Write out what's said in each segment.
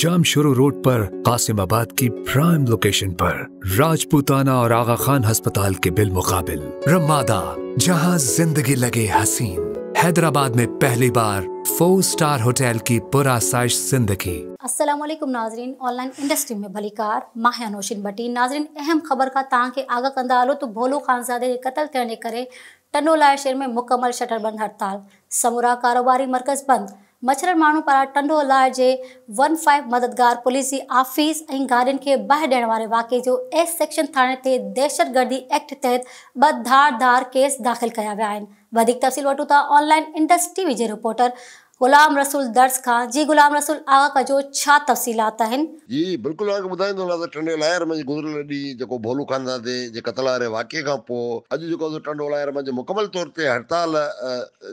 जाम शुरू रोड पर कासिमाबाद की प्राइम लोकेशन पर राजपूताना और आगा खान अस्पताल के बिल मुकाबिल रमादा जहां जिंदगी लगे हसीन हैदराबाद में पहली बार फोर स्टार होटल की पूरा पुरासाइश जिंदगी असलम नाजरीन ऑनलाइन इंडस्ट्री में भलीकार माह नोशिन बटी नाजरीन अहम ख़बर का तव्हां के आगा कंदा आलो तो भोलो ख़ानज़ादे के कत्ल थियण जे करे टंडोला शहर में मुकम्मल शटर बंद हड़ताल समूरा कारोबारी मरकज बंद मच्छर माण्हू पारां टंडो लाइ जे वन फाइव मददगार पुलिस जी ए ऐं गाॾियुनि खे ॿाहिरि ॾियण वारे वाक़े जो एस सेक्शन थाणे ते दहशतगर्दी एक्ट तहत ॿ धारधार केस दाख़िल कया विया आहिनि वधीक तफ़सील वठूं था ऑनलाइन इंडस्ट्री टीवी जे रिपोर्टर गुलाम रसूल दर्ज खां जी गुलाम रसूल आगा का जो छा तफसील आता है जी बिल्कुल आगे ॿुधाईंदो हलां त तो टंडे लायर में जो गुज़िरियल जो को भोलू खान दादे जो क़तल वारे वाक़े पो पोइ जो को टंडो लायर में जो मुकम्मल तौर पे हड़ताल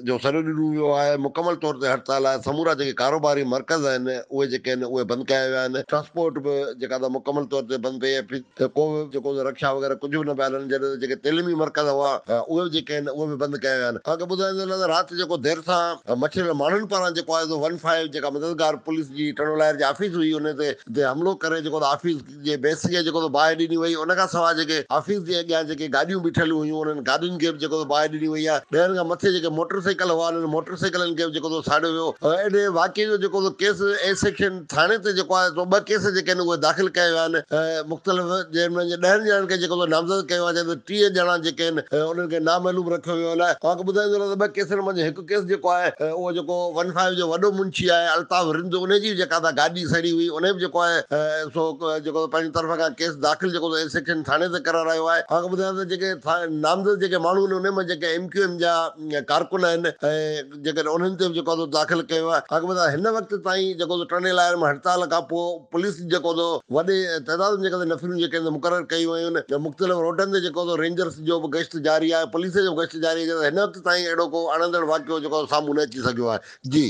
जो सॼो ॾिनो है मुकम्मल तौर पे हड़ताल है समूरा जो कारोबारी मरकज है उहे जेके आहिनि उहे बंदि कया विया है ट्रांस्पोर्ट बि जो का मुकम्मल तौर ते बंदि पई आहे को जेको रक्षा वग़ैरह कुझु बि न पिया जो जॾहिं जेके तइलीमी मर्कज़ हुआ उहे जेके आहिनि उहे बि बंदि कया विया आहिनि तव्हांखे ॿुधाईंदो राति जेको देरि सां मछियल माण्हुनि असां वन फाइव मददगार पुलिस की टणो लहर की ऑफिस हुई उन्हें हमलो कर ऑफिस के बेस के बाहि ॾिनी वई उन खां सवाइ जेके आफ़िस जे बीठल हुयूं उन्हनि बाहि मथे हुआ उन्हनि मोटरसाइकलनि खे बि जेको साड़ियो जो केस ए सेक्शन थाने से केस जो दाख़िल कया मुख़्तलिफ़ जंहिंमें ॾहनि ॼणनि नामज़द किया टीह जणा जो आहिनि नामहलूम रखियो वियो आहे केस जो है वो वन साहिब जो वॾो मुंशी है अल्ताफ़ रिंद उन गाड़ी सड़ी हुई उन बि जेको आहे सो जेको तरफ़ का केस दाख़िल जेको सेक्शन थाणे ते करारायो आहे तव्हांखे ॿुधायां त जेके नामज़द जेके माण्हू उन में जेके एम क्यू एम जा कारकुन उन्होंने ऐं दाख़िल किया आहे तव्हांखे ॿुधायां हिन वक़्तु ताईं हड़ताल का पुलिस जो वे तइदाद में जेके नफ़रूं जेके मुक़ररु मुख़्तलिफ़ रोडनि ते रेंजर्स जो बि गश्त जारी आहे पुलिस जो गश्त जारी आहे हिन वक़्तु ताईं अहिड़ो को अणंदड़ वाक़ियो जेको न अची सघियो आहे ESG